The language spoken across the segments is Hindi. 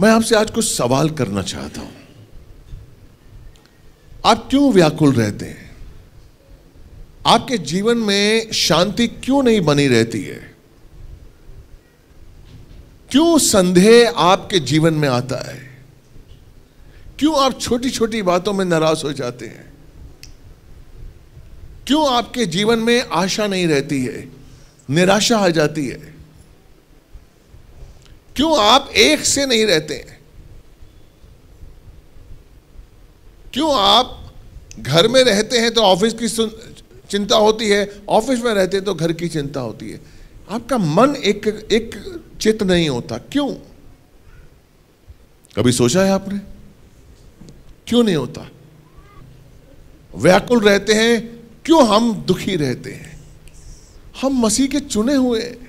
मैं आपसे आज कुछ सवाल करना चाहता हूं आप क्यों व्याकुल रहते हैं आपके जीवन में शांति क्यों नहीं बनी रहती है क्यों संदेह आपके जीवन में आता है क्यों आप छोटी छोटी बातों में नाराज हो जाते हैं क्यों आपके जीवन में आशा नहीं रहती है निराशा आ जाती है क्यों आप एक से नहीं रहते हैं क्यों आप घर में रहते हैं तो ऑफिस की चिंता होती है ऑफिस में रहते हैं तो घर की चिंता होती है आपका मन एक एक चित नहीं होता क्यों कभी सोचा है आपने क्यों नहीं होता व्याकुल रहते हैं क्यों हम दुखी रहते हैं हम मसीह के चुने हुए हैं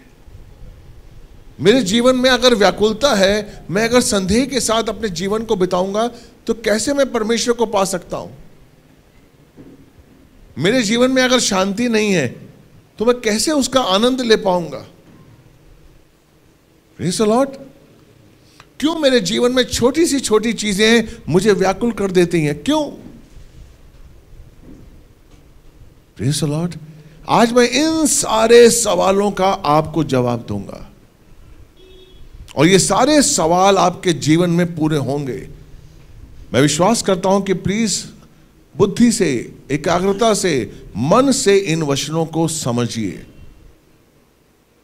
मेरे जीवन में अगर व्याकुलता है मैं अगर संदेह के साथ अपने जीवन को बिताऊंगा तो कैसे मैं परमेश्वर को पा सकता हूं मेरे जीवन में अगर शांति नहीं है तो मैं कैसे उसका आनंद ले पाऊंगा लॉट क्यों मेरे जीवन में छोटी सी छोटी चीजें मुझे व्याकुल कर देती हैं क्यों लॉट आज मैं इन सारे सवालों का आपको जवाब दूंगा और ये सारे सवाल आपके जीवन में पूरे होंगे मैं विश्वास करता हूं कि प्लीज बुद्धि से एकाग्रता से मन से इन वचनों को समझिए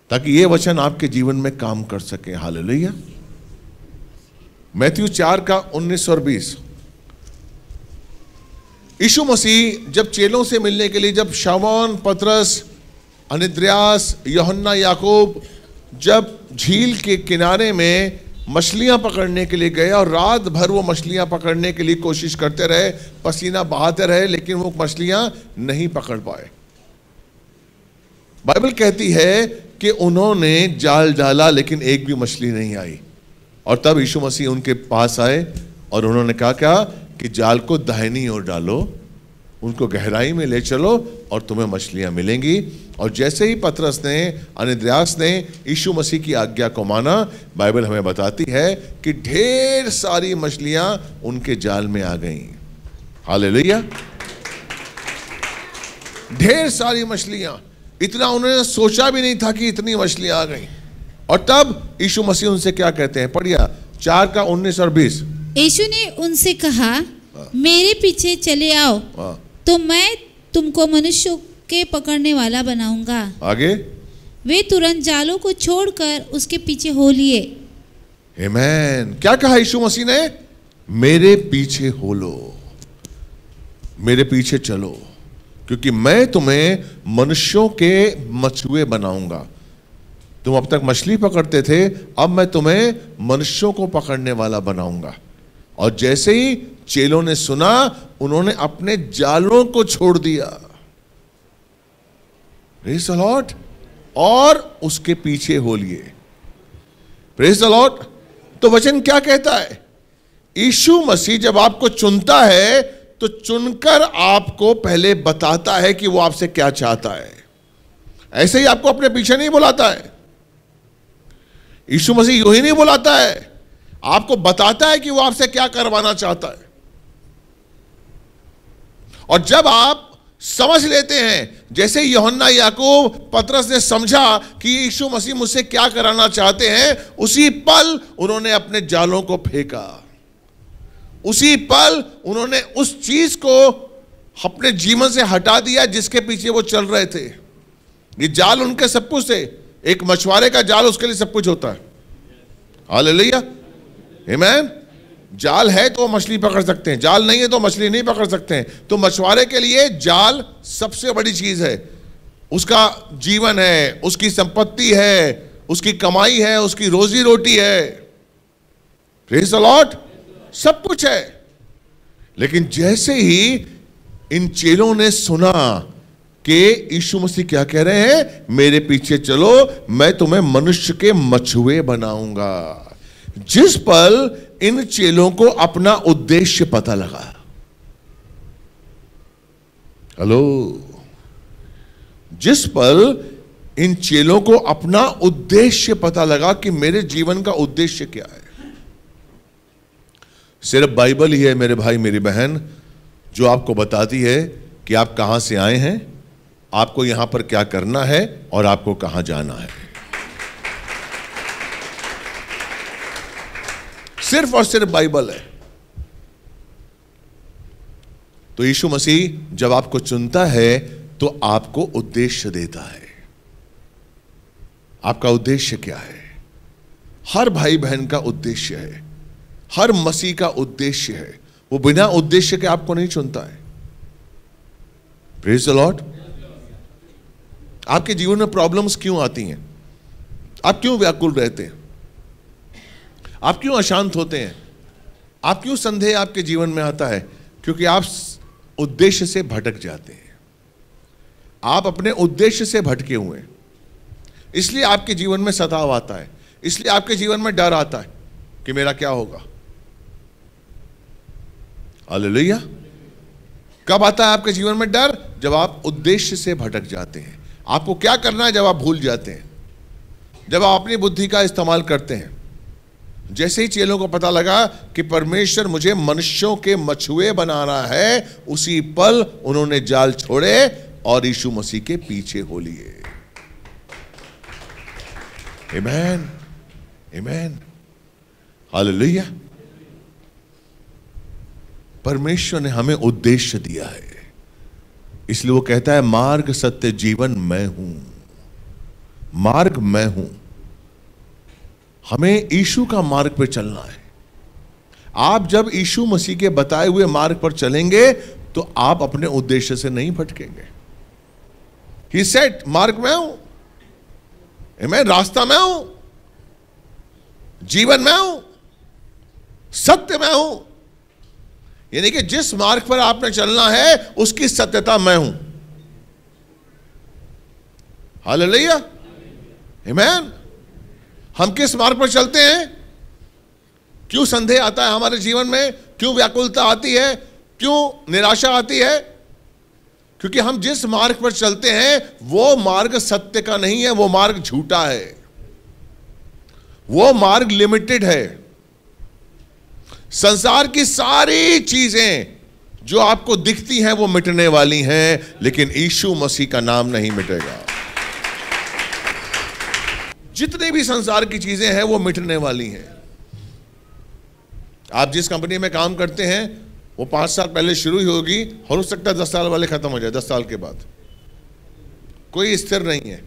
ताकि ये वचन आपके जीवन में काम कर सके हाल लोहिया मैथ्यू चार का उन्नीस और बीस यीशु मसीह जब चेलों से मिलने के लिए जब शवन पतरस अनिद्रयास योहन्ना याकूब जब झील के किनारे में मछलियाँ पकड़ने के लिए गए और रात भर वो मछलियाँ पकड़ने के लिए कोशिश करते रहे पसीना बहाते रहे लेकिन वो मछलियाँ नहीं पकड़ पाए बाइबल कहती है कि उन्होंने जाल डाला लेकिन एक भी मछली नहीं आई और तब यीशु मसीह उनके पास आए और उन्होंने कहा क्या कि जाल को दाहिनी ओर डालो उनको गहराई में ले चलो और तुम्हें मछलियाँ मिलेंगी और जैसे ही पथरस ने अनिद्रास ने यीशु मसीह की आज्ञा को माना बाइबल हमें बताती है कि ढेर सारी मछलियाँ उनके जाल में आ गईं हाल ढेर सारी मछलियाँ इतना उन्होंने सोचा भी नहीं था कि इतनी मछलियाँ आ गईं और तब यीशु मसीह उनसे क्या कहते हैं पढ़िया चार का उन्नीस और बीस यीशु ने उनसे कहा मेरे पीछे चले आओ हाँ। तो मैं तुमको मनुष्य के पकड़ने वाला बनाऊंगा आगे वे तुरंत जालों को छोड़कर उसके पीछे हो लिए Amen. क्या कहा यीशु मसीह ने मेरे पीछे हो लो मेरे पीछे चलो क्योंकि मैं तुम्हें मनुष्यों के मछुए बनाऊंगा तुम अब तक मछली पकड़ते थे अब मैं तुम्हें मनुष्यों को पकड़ने वाला बनाऊंगा और जैसे ही चेलों ने सुना उन्होंने अपने जालों को छोड़ दिया प्रेस अलॉट और उसके पीछे हो लिए प्रेस अलॉट तो वचन क्या कहता है ईशु मसीह जब आपको चुनता है तो चुनकर आपको पहले बताता है कि वो आपसे क्या चाहता है ऐसे ही आपको अपने पीछे नहीं बुलाता है यीशु मसीह यू ही नहीं बुलाता है आपको बताता है कि वो आपसे क्या करवाना चाहता है और जब आप समझ लेते हैं जैसे योहन्ना याकूब पत्रस ने समझा कि यीशु मसीह मुझसे क्या कराना चाहते हैं उसी पल उन्होंने अपने जालों को फेंका उसी पल उन्होंने उस चीज को अपने जीवन से हटा दिया जिसके पीछे वो चल रहे थे ये जाल उनके सब कुछ थे एक मछुआरे का जाल उसके लिए सब कुछ होता है हाल लिया जाल है तो मछली पकड़ सकते हैं जाल नहीं है तो मछली नहीं पकड़ सकते हैं तो मछुआरे के लिए जाल सबसे बड़ी चीज़ है उसका जीवन है उसकी संपत्ति है उसकी कमाई है उसकी रोजी रोटी है फ्रेस अलॉट सब कुछ है लेकिन जैसे ही इन चेलों ने सुना कि यीशु मसीह क्या कह रहे हैं मेरे पीछे चलो मैं तुम्हें मनुष्य के मछुए बनाऊंगा जिस पल इन चेलों को अपना उद्देश्य पता लगा हेलो जिस पर इन चेलों को अपना उद्देश्य पता लगा कि मेरे जीवन का उद्देश्य क्या है सिर्फ बाइबल ही है मेरे भाई मेरी बहन जो आपको बताती है कि आप कहां से आए हैं आपको यहां पर क्या करना है और आपको कहां जाना है सिर्फ और सिर्फ बाइबल है तो यीशु मसीह जब आपको चुनता है तो आपको उद्देश्य देता है आपका उद्देश्य क्या है हर भाई बहन का उद्देश्य है हर मसीह का उद्देश्य है वो बिना उद्देश्य के आपको नहीं चुनता है प्रेज द लॉर्ड आपके जीवन में प्रॉब्लम्स क्यों आती हैं आप क्यों व्याकुल रहते हैं आप क्यों अशांत होते हैं आप क्यों संदेह आपके जीवन में आता है क्योंकि आप उद्देश्य से भटक जाते हैं आप अपने उद्देश्य से भटके हुए हैं इसलिए आपके जीवन में सताव आता है इसलिए आपके जीवन में डर आता है कि मेरा क्या होगा अलिया कब आता है आपके जीवन में डर जब आप उद्देश्य से भटक जाते हैं आपको क्या करना है जब आप भूल जाते हैं जब आप अपनी बुद्धि का इस्तेमाल करते हैं जैसे ही चेलों को पता लगा कि परमेश्वर मुझे मनुष्यों के मछुए बनाना है उसी पल उन्होंने जाल छोड़े और यीशु मसीह के पीछे हो लिए Amen. Amen. Hallelujah. परमेश्वर ने हमें उद्देश्य दिया है इसलिए वो कहता है मार्ग सत्य जीवन मैं हूं मार्ग मैं हूं हमें यीशु का मार्ग पर चलना है आप जब यीशु मसीह के बताए हुए मार्ग पर चलेंगे तो आप अपने उद्देश्य से नहीं भटकेंगे ही सेट मार्ग में हूं मैं रास्ता में हूं जीवन में हूं सत्य में हूं यानी कि जिस मार्ग पर आपने चलना है उसकी सत्यता मैं हूं हाल लैया हिमैन हम किस मार्ग पर चलते हैं क्यों संदेह आता है हमारे जीवन में क्यों व्याकुलता आती है क्यों निराशा आती है क्योंकि हम जिस मार्ग पर चलते हैं वो मार्ग सत्य का नहीं है वो मार्ग झूठा है वो मार्ग लिमिटेड है संसार की सारी चीजें जो आपको दिखती हैं वो मिटने वाली हैं लेकिन ईशु मसीह का नाम नहीं मिटेगा जितने भी संसार की चीज़ें हैं वो मिटने वाली हैं आप जिस कंपनी में काम करते हैं वो पांच साल पहले शुरू ही होगी और हो सकता है दस साल वाले ख़त्म हो जाए दस साल के बाद कोई स्थिर नहीं है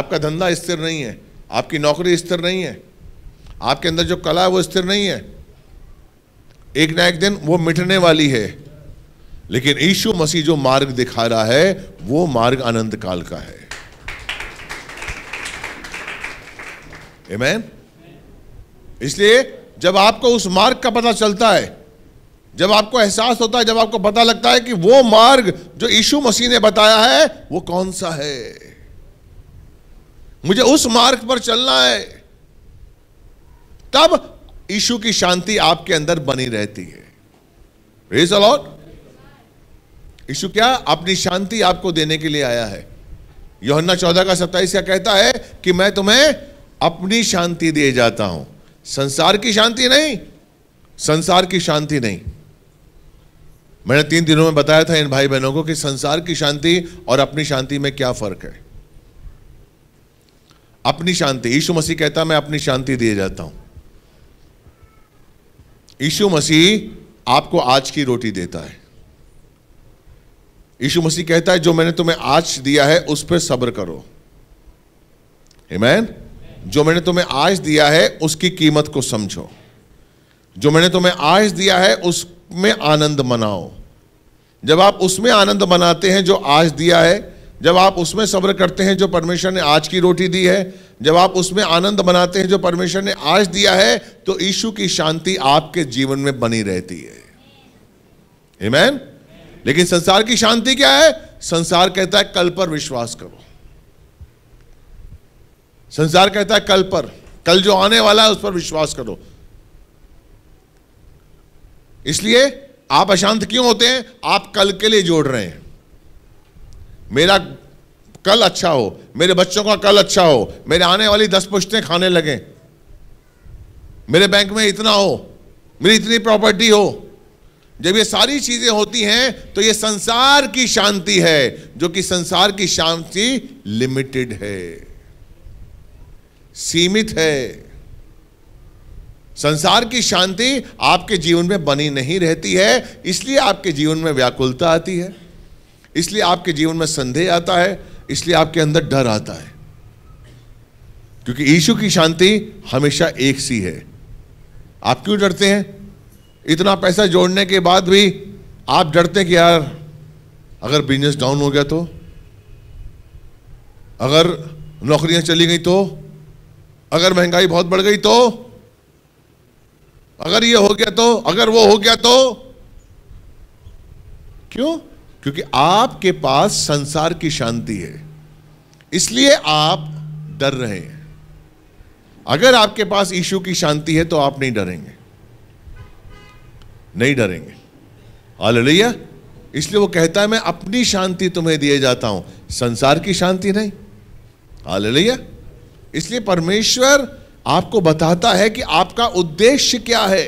आपका धंधा स्थिर नहीं है आपकी नौकरी स्थिर नहीं है आपके अंदर जो कला है वो स्थिर नहीं है एक ना एक दिन वो मिटने वाली है लेकिन यीशु मसीह जो मार्ग दिखा रहा है वो मार्ग अनंत काल का है एमैन इसलिए जब आपको उस मार्ग का पता चलता है जब आपको एहसास होता है जब आपको पता लगता है कि वो मार्ग जो यीशु मसीह ने बताया है वो कौन सा है मुझे उस मार्ग पर चलना है तब यीशु की शांति आपके अंदर बनी रहती है प्रेज अलॉट यीशु क्या अपनी शांति आपको देने के लिए आया है योहन्ना चौदह का सत्ताईस क्या कहता है कि मैं तुम्हें अपनी शांति दिए जाता हूं संसार की शांति नहीं संसार की शांति नहीं मैंने तीन दिनों में बताया था इन भाई बहनों को कि संसार की शांति और अपनी शांति में क्या फर्क है अपनी शांति यीशु मसीह कहता मैं अपनी शांति दिए जाता हूं यीशु मसीह आपको आज की रोटी देता है यीशु मसीह कहता है जो मैंने तुम्हें आज दिया है उस पर सब्र करो हिमैन जो मैंने तुम्हें आज दिया है उसकी कीमत को समझो जो मैंने तुम्हें आज दिया है उसमें आनंद मनाओ जब आप उसमें आनंद मनाते हैं जो आज दिया है जब आप उसमें सब्र करते हैं जो परमेश्वर ने आज की रोटी दी है जब आप उसमें आनंद मनाते हैं जो परमेश्वर ने आज दिया है तो ईशु की शांति आपके जीवन में बनी रहती है Amen? लेकिन संसार की शांति क्या है संसार कहता है कल पर विश्वास करो संसार कहता है कल पर कल जो आने वाला है उस पर विश्वास करो इसलिए आप अशांत क्यों होते हैं आप कल के लिए जोड़ रहे हैं मेरा कल अच्छा हो मेरे बच्चों का कल अच्छा हो मेरे आने वाली दस पुश्तें खाने लगे मेरे बैंक में इतना हो मेरी इतनी प्रॉपर्टी हो जब ये सारी चीज़ें होती हैं तो ये संसार की शांति है जो कि संसार की शांति लिमिटेड है सीमित है संसार की शांति आपके जीवन में बनी नहीं रहती है इसलिए आपके जीवन में व्याकुलता आती है इसलिए आपके जीवन में संदेह आता है इसलिए आपके अंदर डर आता है क्योंकि ईशु की शांति हमेशा एक सी है आप क्यों डरते हैं इतना पैसा जोड़ने के बाद भी आप डरते कि यार अगर बिजनेस डाउन हो गया तो अगर नौकरियां चली गई तो अगर महंगाई बहुत बढ़ गई तो अगर ये हो गया तो अगर वो हो गया तो क्यों क्योंकि आपके पास संसार की शांति है इसलिए आप डर रहे हैं अगर आपके पास ईशु की शांति है तो आप नहीं डरेंगे नहीं डरेंगे हालेलुया इसलिए वो कहता है मैं अपनी शांति तुम्हें दिए जाता हूं संसार की शांति नहीं हालेलुया इसलिए परमेश्वर आपको बताता है कि आपका उद्देश्य क्या है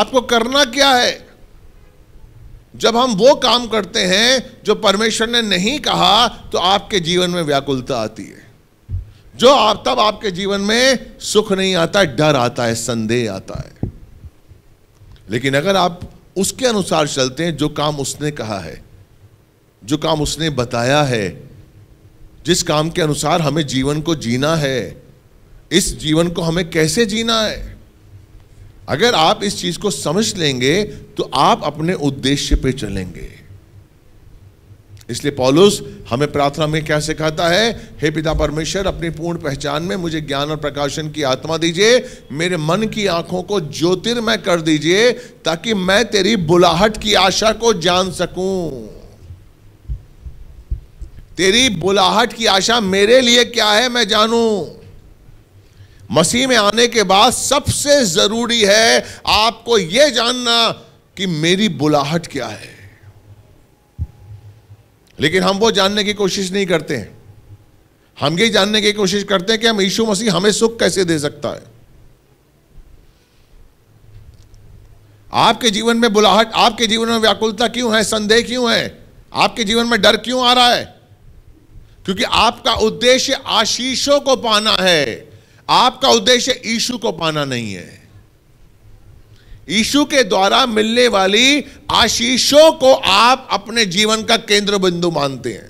आपको करना क्या है जब हम वो काम करते हैं जो परमेश्वर ने नहीं कहा तो आपके जीवन में व्याकुलता आती है जो आप तब आपके जीवन में सुख नहीं आता डर आता है संदेह आता है लेकिन अगर आप उसके अनुसार चलते हैं जो काम उसने कहा है जो काम उसने बताया है जिस काम के अनुसार हमें जीवन को जीना है इस जीवन को हमें कैसे जीना है अगर आप इस चीज को समझ लेंगे तो आप अपने उद्देश्य पे चलेंगे इसलिए पॉलुस हमें प्रार्थना में क्या सिखाता है हे पिता परमेश्वर अपनी पूर्ण पहचान में मुझे ज्ञान और प्रकाशन की आत्मा दीजिए मेरे मन की आंखों को ज्योतिर्मय कर दीजिए ताकि मैं तेरी बुलाहट की आशा को जान सकूं तेरी बुलाहट की आशा मेरे लिए क्या है मैं जानूं मसीह में आने के बाद सबसे जरूरी है आपको यह जानना कि मेरी बुलाहट क्या है लेकिन हम वो जानने की कोशिश नहीं करते हैं हम ये जानने की कोशिश करते हैं कि हम यीशु मसीह हमें सुख कैसे दे सकता है आपके जीवन में बुलाहट आपके जीवन में व्याकुलता क्यों है संदेह क्यों है आपके जीवन में डर क्यों आ रहा है क्योंकि आपका उद्देश्य आशीषों को पाना है आपका उद्देश्य ईशु को पाना नहीं है ईशु के द्वारा मिलने वाली आशीषों को आप अपने जीवन का केंद्र बिंदु मानते हैं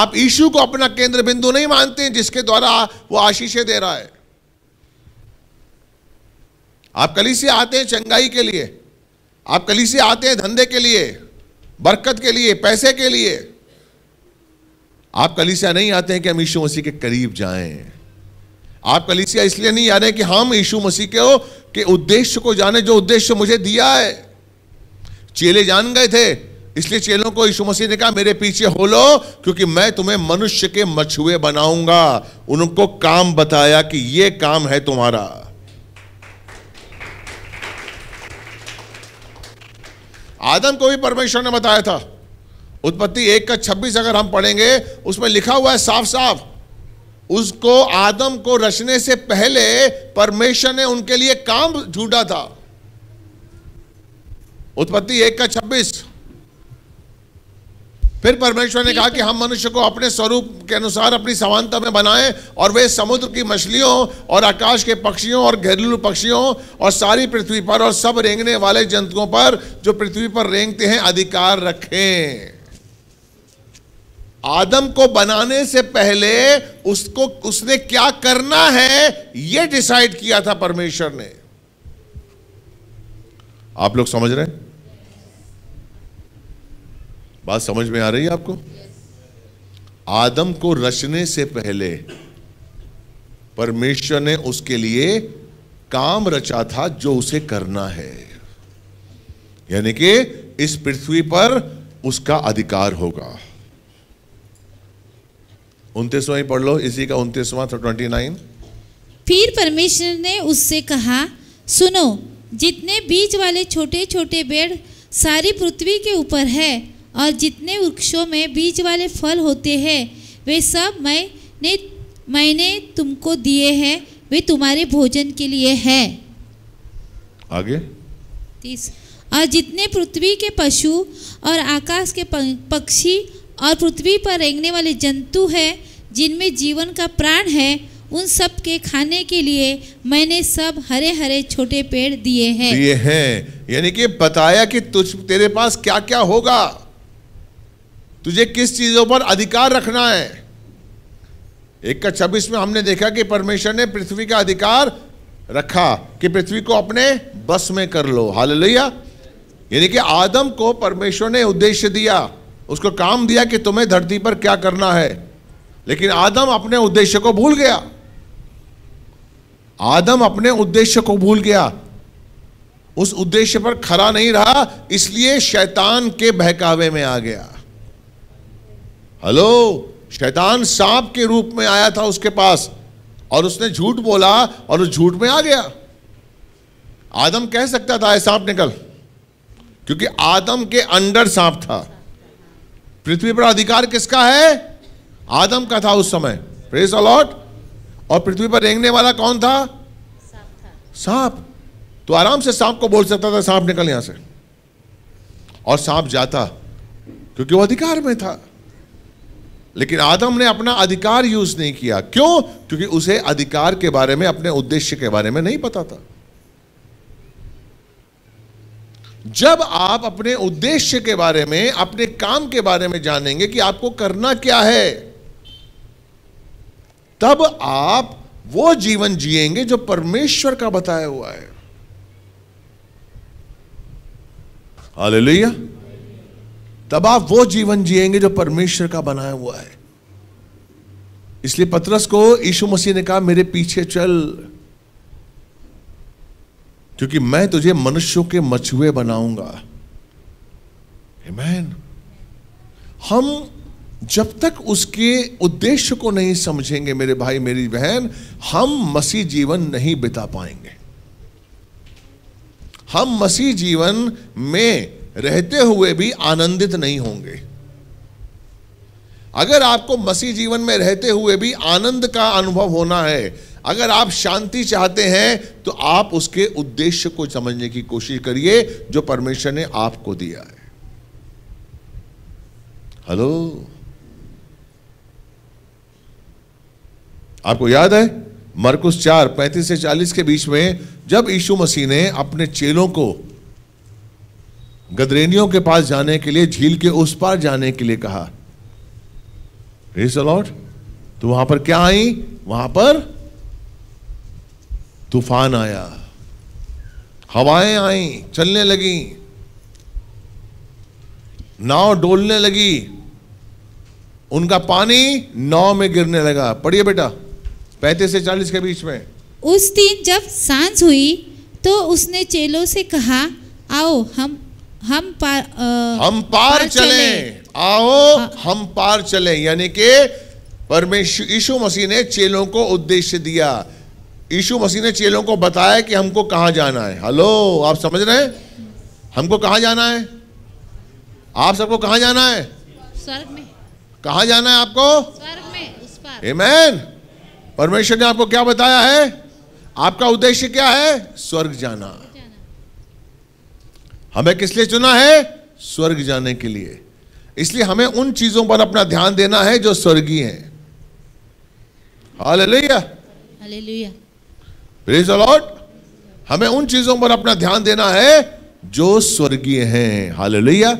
आप ईशु को अपना केंद्र बिंदु नहीं मानते हैं जिसके द्वारा वो आशीषें दे रहा है आप कली से आते हैं चंगाई के लिए आप कली से आते हैं धंधे के लिए बरकत के लिए पैसे के लिए आप कलीसिया नहीं आते हैं कि हम यीशु मसीह के करीब जाएं आप कलीसिया इसलिए नहीं आ रहे कि हम यीशु मसीह के हो के उद्देश्य को जाने जो उद्देश्य मुझे दिया है चेले जान गए थे इसलिए चेलों को यीशु मसीह ने कहा मेरे पीछे हो लो क्योंकि मैं तुम्हें मनुष्य के मछुए बनाऊंगा उनको काम बताया कि ये काम है तुम्हारा आदम को भी परमेश्वर ने बताया था उत्पत्ति एक का छब्बीस अगर हम पढ़ेंगे उसमें लिखा हुआ है साफ साफ उसको आदम को रचने से पहले परमेश्वर ने उनके लिए काम झूठा था उत्पत्ति एक का छब्बीस फिर परमेश्वर ने कहा कि हम मनुष्य को अपने स्वरूप के अनुसार अपनी समानता में बनाएं और वे समुद्र की मछलियों और आकाश के पक्षियों और घरेलू पक्षियों और सारी पृथ्वी पर और सब रेंगने वाले जंतुओं पर जो पृथ्वी पर रेंगते हैं अधिकार रखें आदम को बनाने से पहले उसको उसने क्या करना है यह डिसाइड किया था परमेश्वर ने आप लोग समझ रहे हैं बात समझ में आ रही है आपको आदम को रचने से पहले परमेश्वर ने उसके लिए काम रचा था जो उसे करना है यानी कि इस पृथ्वी पर उसका अधिकार होगा उनतीसवां ही पढ़ लो इसी का उनतीसवां ट्वेंटी तो नाइन फिर परमेश्वर ने उससे कहा सुनो जितने बीज वाले छोटे छोटे पेड़ सारी पृथ्वी के ऊपर है और जितने वृक्षों में बीज वाले फल होते हैं वे सब मैंने मैंने तुमको दिए हैं वे तुम्हारे भोजन के लिए है आगे तीस और जितने पृथ्वी के पशु और आकाश के पक्षी और पृथ्वी पर रेंगने वाले जंतु हैं जिनमें जीवन का प्राण है उन सब के खाने के लिए मैंने सब हरे हरे छोटे पेड़ दिए हैं दिए हैं यानी कि बताया कि तुझ तेरे पास क्या क्या होगा तुझे किस चीज़ों पर अधिकार रखना है एक का छब्बीस में हमने देखा कि परमेश्वर ने पृथ्वी का अधिकार रखा कि पृथ्वी को अपने बस में कर लो हाल यानी कि आदम को परमेश्वर ने उद्देश्य दिया उसको काम दिया कि तुम्हें धरती पर क्या करना है लेकिन आदम अपने उद्देश्य को भूल गया आदम अपने उद्देश्य को भूल गया उस उद्देश्य पर खरा नहीं रहा इसलिए शैतान के बहकावे में आ गया हेलो शैतान सांप के रूप में आया था उसके पास और उसने झूठ बोला और उस झूठ में आ गया आदम कह सकता था सांप निकल क्योंकि आदम के अंडर सांप था पृथ्वी पर अधिकार किसका है आदम का था उस समय प्रेस अलॉट और पृथ्वी पर रेंगने वाला कौन था सांप तो आराम से सांप को बोल सकता था सांप निकल यहां से और सांप जाता क्योंकि वो अधिकार में था लेकिन आदम ने अपना अधिकार यूज नहीं किया क्यों क्योंकि उसे अधिकार के बारे में अपने उद्देश्य के बारे में नहीं पता था जब आप अपने उद्देश्य के बारे में अपने काम के बारे में जानेंगे कि आपको करना क्या है तब आप वो जीवन जिएंगे जो परमेश्वर का बताया हुआ है हालेलुया तब आप वो जीवन जिएंगे जो परमेश्वर का बनाया हुआ है इसलिए पतरस को यीशु मसीह ने कहा मेरे पीछे चल क्योंकि मैं तुझे मनुष्यों के मछुए बनाऊंगा मैन हम जब तक उसके उद्देश्य को नहीं समझेंगे मेरे भाई मेरी बहन हम मसीह जीवन नहीं बिता पाएंगे हम मसीह जीवन में रहते हुए भी आनंदित नहीं होंगे अगर आपको मसीह जीवन में रहते हुए भी आनंद का अनुभव होना है अगर आप शांति चाहते हैं तो आप उसके उद्देश्य को समझने की कोशिश करिए जो परमेश्वर ने आपको दिया है हेलो आपको याद है मरकुस चार पैंतीस से चालीस के बीच में जब यीशु मसीह ने अपने चेलों को गदरेनियों के पास जाने के लिए झील के उस पार जाने के लिए कहा लॉर्ड तो वहां पर क्या आई वहां पर तूफान आया हवाएं आई चलने लगी नाव डोलने लगी उनका पानी नाव में गिरने लगा पढ़िए बेटा पैंतीस से चालीस के बीच में उस दिन जब सांझ हुई तो उसने चेलों से कहा आओ हम हम पार आ, हम पार, पार चले। आओ आ, हाँ। हम पार चले यानी कि परमेश्वर यीशु मसीह ने चेलों को उद्देश्य दिया यीशु मसीह ने चेलों को बताया कि हमको कहाँ जाना है हेलो आप समझ रहे हैं हमको कहाँ जाना है आप सबको कहाँ जाना है स्वर्ग में कहाँ जाना है आपको स्वर्ग में उस पार परमेश्वर ने आपको क्या बताया है आपका उद्देश्य क्या है स्वर्ग जाना हमें किस लिए चुना है स्वर्ग जाने के लिए इसलिए हमें उन चीजों पर अपना ध्यान देना है जो स्वर्गीय है लॉर्ड हमें उन चीजों पर अपना ध्यान देना है जो स्वर्गीय हैं लोहिया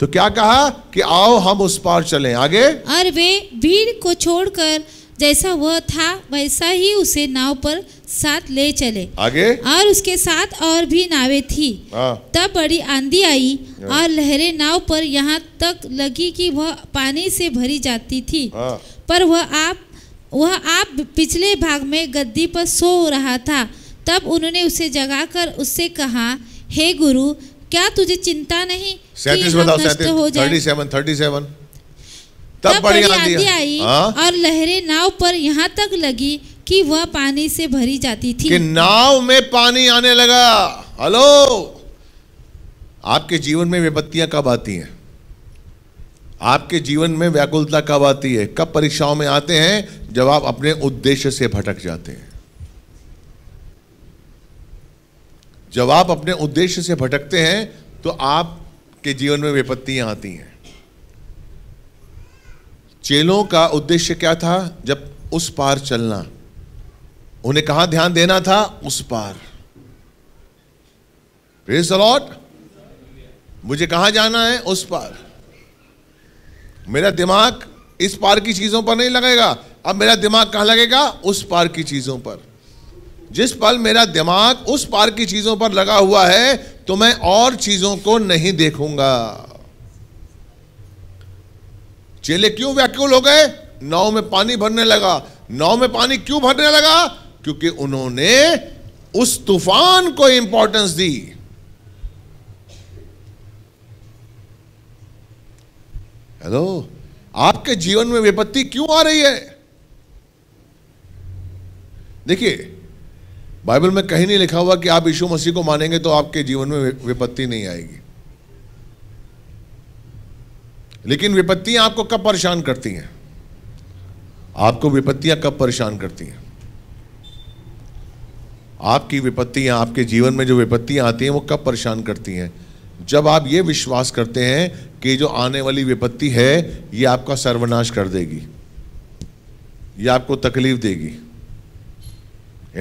तो क्या कहा कि आओ हम उस पार चलें आगे और वे भीड़ को छोड़कर जैसा वह था वैसा ही उसे नाव पर साथ ले चले आगे और उसके साथ और भी नावे थी हाँ। तब बड़ी आंधी आई हाँ। और लहरें नाव पर यहाँ तक लगी कि वह पानी से भरी जाती थी हाँ। पर वह आप वह आप पिछले भाग में गद्दी पर सो रहा था तब उन्होंने उसे जगाकर उससे कहा हे hey गुरु क्या तुझे चिंता नहीं तब, तब बड़ी आंधी आई और लहरें नाव पर यहाँ तक लगी कि वह पानी से भरी जाती थी कि नाव में पानी आने लगा हेलो आपके जीवन में विपत्तियां कब आती हैं आपके जीवन में व्याकुलता कब आती है कब परीक्षाओं में आते हैं जब आप अपने उद्देश्य से भटक जाते हैं जब आप अपने उद्देश्य से भटकते हैं तो आपके जीवन में विपत्तियां आती हैं चेलों का उद्देश्य क्या था जब उस पार चलना उन्हें कहा ध्यान देना था उस पार प्रेस अलॉट मुझे कहा जाना है उस पार मेरा दिमाग इस पार की चीजों पर नहीं लगेगा अब मेरा दिमाग कहां लगेगा उस पार की चीजों पर जिस पल मेरा दिमाग उस पार की चीजों पर लगा हुआ है तो मैं और चीजों को नहीं देखूंगा चेले क्यों व्याकुल हो गए नाव में पानी भरने लगा नाव में पानी क्यों भरने लगा क्योंकि उन्होंने उस तूफान को इंपॉर्टेंस दी हेलो आपके जीवन में विपत्ति क्यों आ रही है देखिए बाइबल में कहीं नहीं लिखा हुआ कि आप यीशु मसीह को मानेंगे तो आपके जीवन में विपत्ति नहीं आएगी लेकिन विपत्तियां आपको कब परेशान करती हैं आपको विपत्तियां कब परेशान करती हैं आपकी विपत्तियाँ आपके जीवन में जो विपत्तियाँ आती हैं वो कब परेशान करती हैं जब आप ये विश्वास करते हैं कि जो आने वाली विपत्ति है ये आपका सर्वनाश कर देगी ये आपको तकलीफ देगी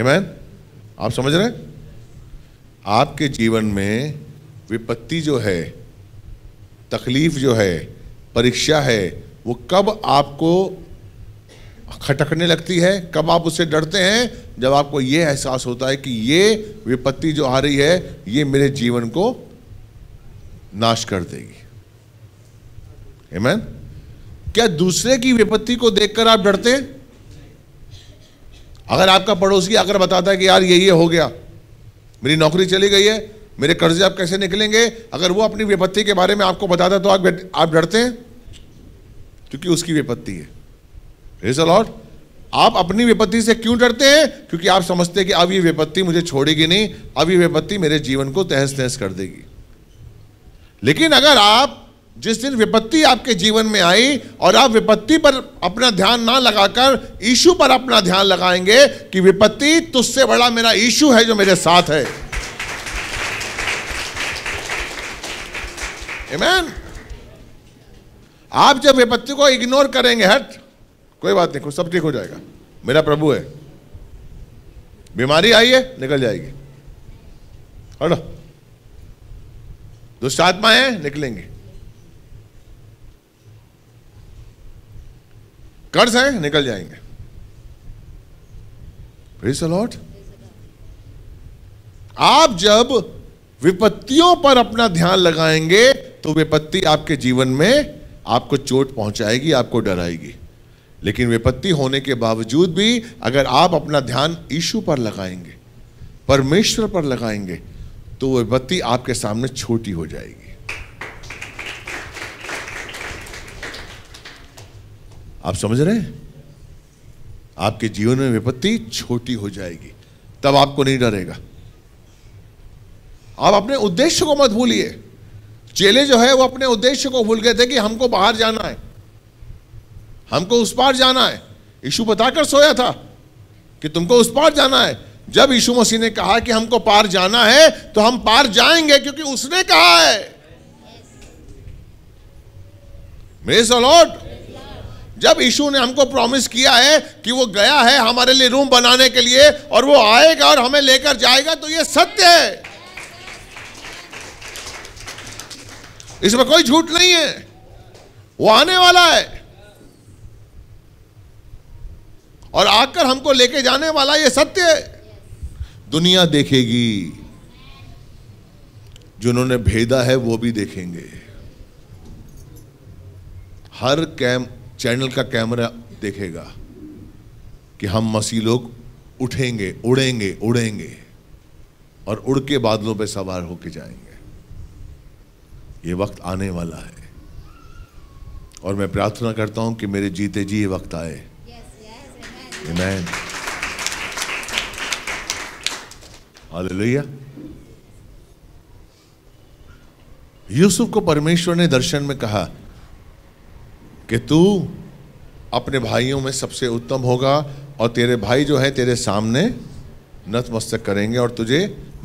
मैन आप समझ रहे हैं आपके जीवन में विपत्ति जो है तकलीफ जो है परीक्षा है वो कब आपको खटकने लगती है कब आप उससे डरते हैं जब आपको ये एहसास होता है कि ये विपत्ति जो आ रही है ये मेरे जीवन को नाश कर देगी हेमन क्या दूसरे की विपत्ति को देखकर आप डरते हैं अगर आपका पड़ोसी आकर बताता है कि यार ये ये हो गया मेरी नौकरी चली गई है मेरे कर्जे आप कैसे निकलेंगे अगर वो अपनी विपत्ति के बारे में आपको बताता तो आप डरते हैं क्योंकि उसकी विपत्ति है अलॉट आप अपनी विपत्ति से क्यों डरते हैं क्योंकि आप समझते हैं कि अब ये विपत्ति मुझे छोड़ेगी नहीं अब ये विपत्ति मेरे जीवन को तहस तहस कर देगी लेकिन अगर आप जिस दिन विपत्ति आपके जीवन में आई और आप विपत्ति पर अपना ध्यान ना लगाकर ईशु पर अपना ध्यान लगाएंगे कि विपत्ति तुझसे बड़ा मेरा ईशु है जो मेरे साथ है आप जब विपत्ति को इग्नोर करेंगे हट कोई बात नहीं कुछ सब ठीक हो जाएगा मेरा प्रभु है बीमारी आई है निकल जाएगी हटो दुष्ट आत्मा है निकलेंगे कर्ज है निकल जाएंगे प्रेस लॉट आप जब विपत्तियों पर अपना ध्यान लगाएंगे तो विपत्ति आपके जीवन में आपको चोट पहुंचाएगी आपको डराएगी लेकिन विपत्ति होने के बावजूद भी अगर आप अपना ध्यान ईशु पर लगाएंगे परमेश्वर पर लगाएंगे तो वो विपत्ति आपके सामने छोटी हो जाएगी आप समझ रहे हैं आपके जीवन में विपत्ति छोटी हो जाएगी तब आपको नहीं डरेगा आप अपने उद्देश्य को मत भूलिए चेले जो है वो अपने उद्देश्य को भूल गए थे कि हमको बाहर जाना है हमको उस पार जाना है यीशु बताकर सोया था कि तुमको उस पार जाना है जब यीशु मसीह ने कहा कि हमको पार जाना है तो हम पार जाएंगे क्योंकि उसने कहा है मेरे लॉर्ड जब यीशु ने हमको प्रॉमिस किया है कि वो गया है हमारे लिए रूम बनाने के लिए और वो आएगा और हमें लेकर जाएगा तो ये सत्य है इसमें कोई झूठ नहीं है वो आने वाला है और आकर हमको लेके जाने वाला ये सत्य दुनिया देखेगी जिन्होंने भेदा है वो भी देखेंगे हर कैम चैनल का कैमरा देखेगा कि हम मसीह लोग उठेंगे उड़ेंगे उड़ेंगे और उड़ के बादलों पे सवार होके जाएंगे ये वक्त आने वाला है और मैं प्रार्थना करता हूं कि मेरे जीते जी ये वक्त आए Amen. हालेलुया यूसुफ को परमेश्वर ने दर्शन में कहा कि तू अपने भाइयों में सबसे उत्तम होगा और तेरे भाई जो है तेरे सामने नतमस्तक करेंगे और तुझे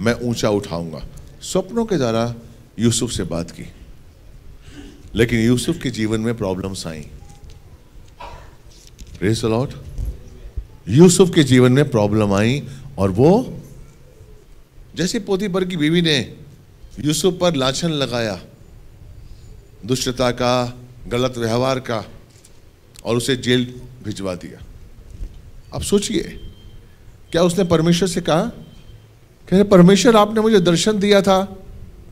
मैं ऊंचा उठाऊंगा स्वप्नों के द्वारा यूसुफ से बात की लेकिन यूसुफ के जीवन में प्रॉब्लम्स आई रेस अलॉट यूसुफ के जीवन में प्रॉब्लम आई और वो जैसे पर की बीवी ने यूसुफ पर लाछन लगाया दुष्टता का गलत व्यवहार का और उसे जेल भिजवा दिया अब सोचिए क्या उसने परमेश्वर से कहा कह रहे परमेश्वर आपने मुझे दर्शन दिया था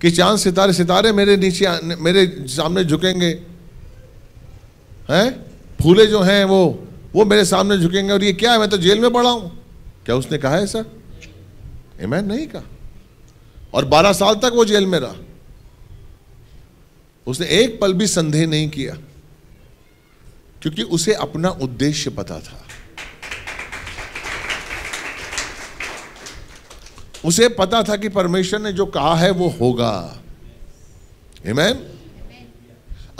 कि चांद सितारे सितारे मेरे नीचे मेरे सामने झुकेंगे हैं फूले जो हैं वो वो मेरे सामने झुकेंगे और ये क्या है मैं तो जेल में पड़ा हूं क्या उसने कहा है सर एमैन नहीं कहा और बारह साल तक वो जेल में रहा उसने एक पल भी संदेह नहीं किया क्योंकि उसे अपना उद्देश्य पता था उसे पता था कि परमेश्वर ने जो कहा है वो होगा हेमैन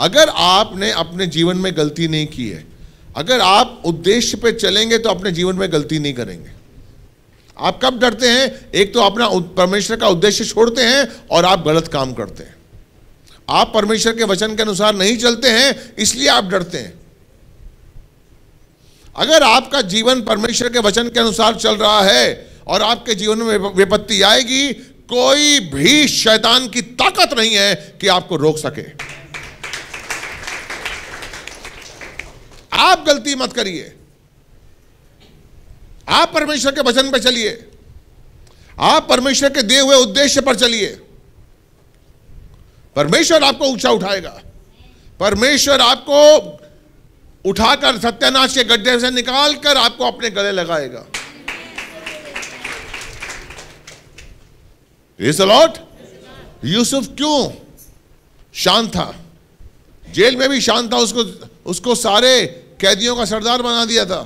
अगर आपने अपने जीवन में गलती नहीं की है अगर आप उद्देश्य पे चलेंगे तो अपने जीवन में गलती नहीं करेंगे आप कब डरते हैं एक तो अपना परमेश्वर का उद्देश्य छोड़ते हैं और आप गलत काम करते हैं आप परमेश्वर के वचन के अनुसार नहीं चलते हैं इसलिए आप डरते हैं अगर आपका जीवन परमेश्वर के वचन के अनुसार चल रहा है और आपके जीवन में विपत्ति आएगी कोई भी शैतान की ताकत नहीं है कि आपको रोक सके आप गलती मत करिए आप परमेश्वर के वचन पर चलिए आप परमेश्वर के दिए हुए उद्देश्य पर चलिए परमेश्वर आपको ऊंचा उठाएगा परमेश्वर आपको उठाकर सत्यानाश के गड्ढे से निकालकर आपको अपने गले लगाएगा ये सलॉट यूसुफ क्यों शांत था जेल में भी शांत था उसको उसको सारे कैदियों का सरदार बना दिया था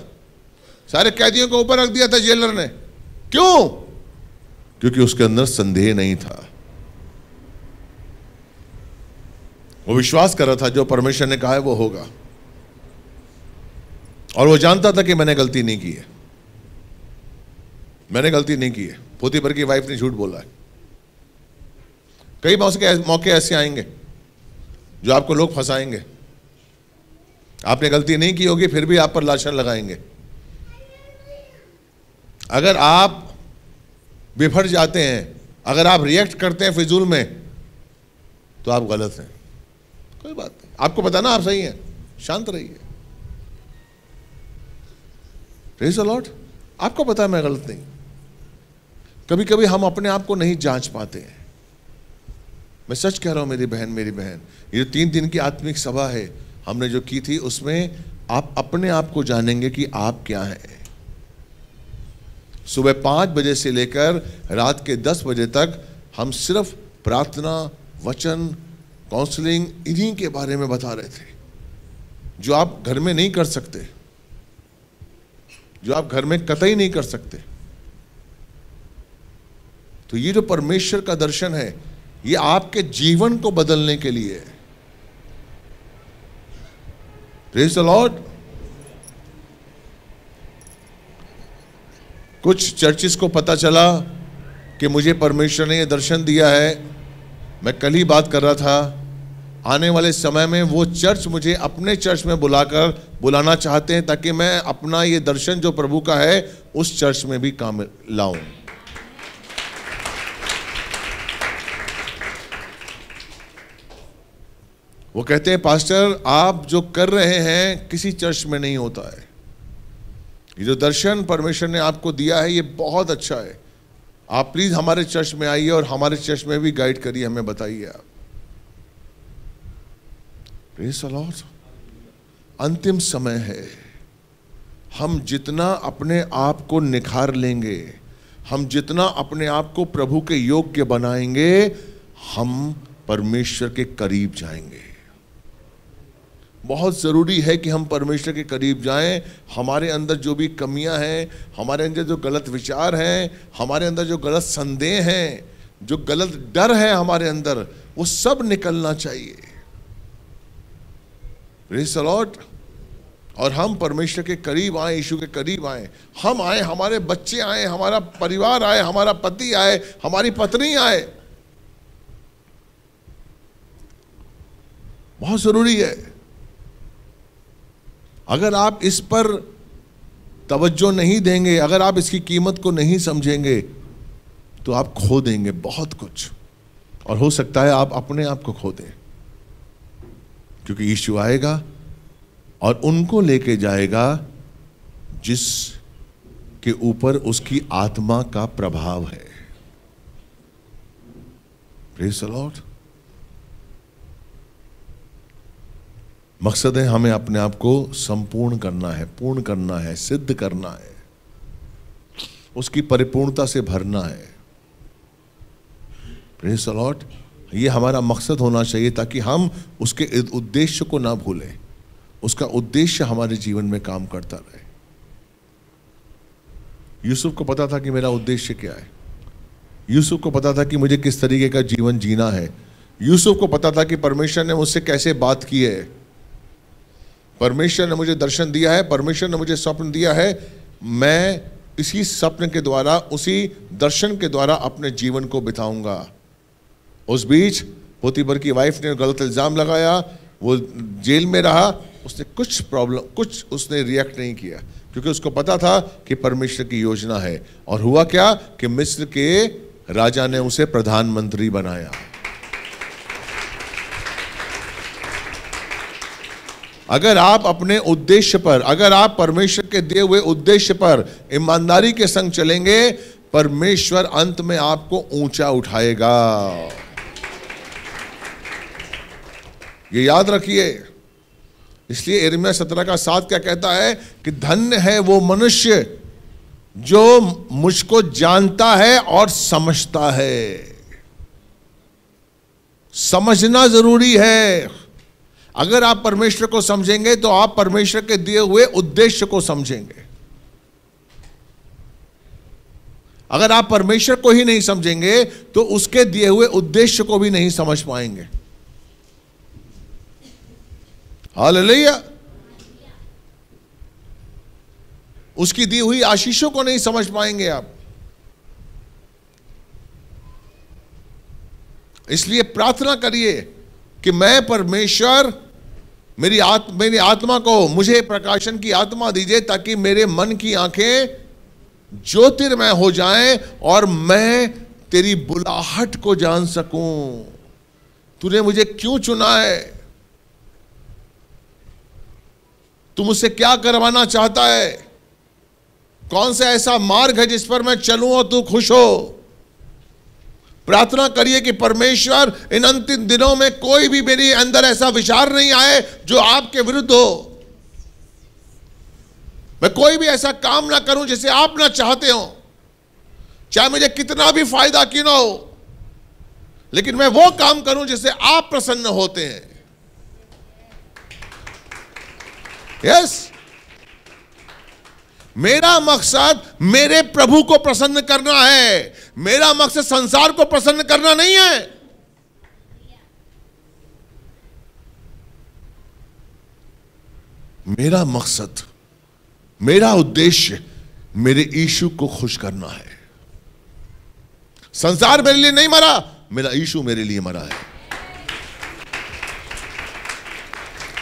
सारे कैदियों को ऊपर रख दिया था जेलर ने क्यों क्योंकि उसके अंदर संदेह नहीं था वो विश्वास कर रहा था जो परमेश्वर ने कहा है वो होगा और वो जानता था कि मैंने गलती नहीं की है मैंने गलती नहीं की है पोती पर की वाइफ ने झूठ बोला है कई मौके ऐसे आएंगे जो आपको लोग फंसाएंगे आपने गलती नहीं की होगी फिर भी आप पर लाशन लगाएंगे अगर आप बिफट जाते हैं अगर आप रिएक्ट करते हैं फिजूल में तो आप गलत हैं कोई बात नहीं आपको पता ना आप सही हैं शांत रहिए है अलॉट आपको पता है मैं गलत नहीं कभी कभी हम अपने आप को नहीं जांच पाते हैं मैं सच कह रहा हूं मेरी बहन मेरी बहन ये तीन दिन की आत्मिक सभा है हमने जो की थी उसमें आप अपने आप को जानेंगे कि आप क्या हैं सुबह पांच बजे से लेकर रात के दस बजे तक हम सिर्फ प्रार्थना वचन काउंसलिंग इन्हीं के बारे में बता रहे थे जो आप घर में नहीं कर सकते जो आप घर में कतई नहीं कर सकते तो ये जो परमेश्वर का दर्शन है ये आपके जीवन को बदलने के लिए है प्रेज द लॉर्ड कुछ चर्चिस को पता चला कि मुझे परमेश्वर ने यह दर्शन दिया है मैं कल ही बात कर रहा था आने वाले समय में वो चर्च मुझे अपने चर्च में बुलाकर बुलाना चाहते हैं ताकि मैं अपना ये दर्शन जो प्रभु का है उस चर्च में भी काम लाऊं वो कहते हैं पास्टर आप जो कर रहे हैं किसी चर्च में नहीं होता है ये जो दर्शन परमेश्वर ने आपको दिया है ये बहुत अच्छा है आप प्लीज़ हमारे चर्च में आइए और हमारे चर्च में भी गाइड करिए हमें बताइए आप प्रेस अंतिम समय है हम जितना अपने आप को निखार लेंगे हम जितना अपने आप को प्रभु के योग्य बनाएंगे हम परमेश्वर के करीब जाएंगे बहुत ज़रूरी है कि हम परमेश्वर के करीब जाएं हमारे अंदर जो भी कमियां हैं हमारे अंदर जो गलत विचार हैं हमारे अंदर जो गलत संदेह हैं जो गलत डर है हमारे अंदर वो सब निकलना चाहिए रिसलॉट और हम परमेश्वर के करीब आए यीशु के करीब आए हम आए हमारे बच्चे आए हमारा परिवार आए हमारा पति आए हमारी पत्नी आए बहुत ज़रूरी है अगर आप इस पर तवज्जो नहीं देंगे अगर आप इसकी कीमत को नहीं समझेंगे तो आप खो देंगे बहुत कुछ और हो सकता है आप अपने आप को खो दें क्योंकि यीशु आएगा और उनको लेके जाएगा जिस के ऊपर उसकी आत्मा का प्रभाव है प्रेस लॉर्ड मकसद है हमें अपने आप को संपूर्ण करना है पूर्ण करना है सिद्ध करना है उसकी परिपूर्णता से भरना है प्रेस ये हमारा मकसद होना चाहिए ताकि हम उसके उद्देश्य को ना भूलें उसका उद्देश्य हमारे जीवन में काम करता रहे यूसुफ को पता था कि मेरा उद्देश्य क्या है यूसुफ को पता था कि मुझे किस तरीके का जीवन जीना है यूसुफ को पता था कि परमेश्वर ने मुझसे कैसे बात की है परमेश्वर ने मुझे दर्शन दिया है परमेश्वर ने मुझे स्वप्न दिया है मैं इसी स्वप्न के द्वारा उसी दर्शन के द्वारा अपने जीवन को बिताऊंगा उस बीच पोतीबर की वाइफ ने गलत इल्ज़ाम लगाया वो जेल में रहा उसने कुछ प्रॉब्लम कुछ उसने रिएक्ट नहीं किया क्योंकि उसको पता था कि परमेश्वर की योजना है और हुआ क्या कि मिस्र के राजा ने उसे प्रधानमंत्री बनाया अगर आप अपने उद्देश्य पर अगर आप परमेश्वर के दिए हुए उद्देश्य पर ईमानदारी के संग चलेंगे परमेश्वर अंत में आपको ऊंचा उठाएगा ये याद रखिए इसलिए एरमिया सत्रह का साथ क्या कहता है कि धन्य है वो मनुष्य जो मुझको जानता है और समझता है समझना जरूरी है अगर आप परमेश्वर को समझेंगे तो आप परमेश्वर के दिए हुए उद्देश्य को समझेंगे अगर आप परमेश्वर को ही नहीं समझेंगे तो उसके दिए हुए उद्देश्य को भी नहीं समझ पाएंगे हाल उसकी दी हुई आशीषों को नहीं समझ पाएंगे आप इसलिए प्रार्थना करिए कि मैं परमेश्वर मेरी आत, मेरी आत्मा को मुझे प्रकाशन की आत्मा दीजिए ताकि मेरे मन की आंखें ज्योतिर्मय हो जाएं और मैं तेरी बुलाहट को जान सकूं तूने मुझे क्यों चुना है तू मुझसे क्या करवाना चाहता है कौन सा ऐसा मार्ग है जिस पर मैं चलूं और तू खुश हो प्रार्थना करिए कि परमेश्वर इन अंतिम दिनों में कोई भी मेरे अंदर ऐसा विचार नहीं आए जो आपके विरुद्ध हो मैं कोई भी ऐसा काम ना करूं जिसे आप ना चाहते हो चाहे मुझे कितना भी फायदा क्यों ना हो लेकिन मैं वो काम करूं जिसे आप प्रसन्न होते हैं यस yes. मेरा मकसद मेरे प्रभु को प्रसन्न करना है मेरा मकसद संसार को प्रसन्न करना नहीं है मेरा मकसद मेरा उद्देश्य मेरे ईशु को खुश करना है संसार मेरे लिए नहीं मरा मेरा ईशु मेरे लिए मरा है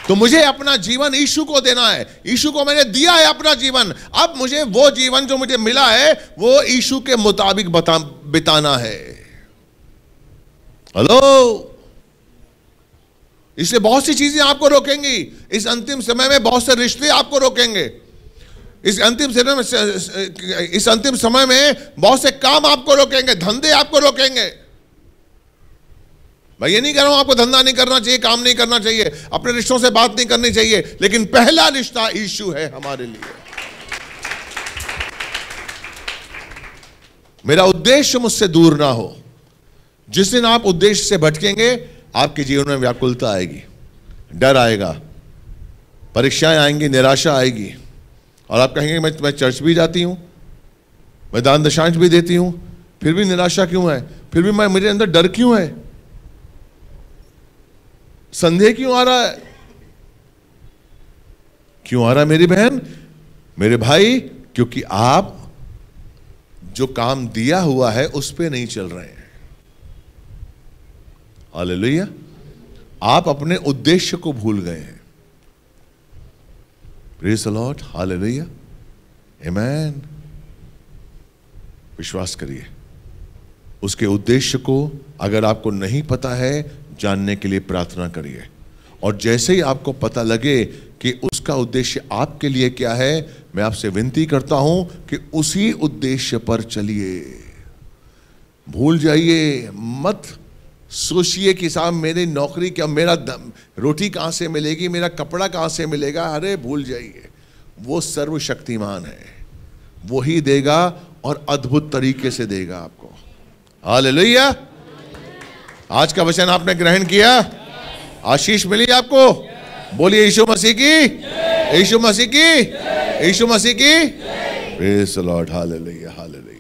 तो मुझे अपना जीवन ईशु को देना है ईशु को मैंने दिया है अपना जीवन अब मुझे वो जीवन जो मुझे मिला है वो ईशु के मुताबिक बता बिताना है हेलो इससे बहुत सी चीजें आपको रोकेंगी इस अंतिम समय में बहुत से रिश्ते आपको रोकेंगे इस अंतिम समय में इस अंतिम समय में बहुत से काम आपको रोकेंगे धंधे आपको रोकेंगे मैं ये नहीं कह रहा हूं आपको धंधा नहीं करना चाहिए काम नहीं करना चाहिए अपने रिश्तों से बात नहीं करनी चाहिए लेकिन पहला रिश्ता इशू है हमारे लिए मेरा उद्देश्य मुझसे दूर ना हो जिस दिन आप उद्देश्य से भटकेंगे आपके जीवन में व्याकुलता आएगी डर आएगा परीक्षाएं आएंगी निराशा आएगी और आप कहेंगे मैं मैं चर्च भी जाती हूं मैं दान दशांश भी देती हूँ फिर भी निराशा क्यों है फिर भी मैं मेरे अंदर डर क्यों है संदेह क्यों आ रहा है क्यों आ रहा है मेरी बहन मेरे भाई क्योंकि आप जो काम दिया हुआ है उस पर नहीं चल रहे हैं हालेलुया आप अपने उद्देश्य को भूल गए हैं प्रेस अलॉट हालेलुया एमैन विश्वास करिए उसके उद्देश्य को अगर आपको नहीं पता है जानने के लिए प्रार्थना करिए और जैसे ही आपको पता लगे कि उसका उद्देश्य आपके लिए क्या है मैं आपसे विनती करता हूं कि उसी उद्देश्य पर चलिए भूल जाइए मत सोचिए कि साहब मेरी नौकरी क्या मेरा दम, रोटी कहाँ से मिलेगी मेरा कपड़ा कहाँ से मिलेगा अरे भूल जाइए वो सर्वशक्तिमान है वो ही देगा और अद्भुत तरीके से देगा आपको हाल लोहिया आज का वचन आपने ग्रहण किया आशीष मिली आपको बोलिए यीशु मसीह की यीशु मसीह की यीशु मसीह की प्रेस लॉर्ड हाल हालेलुया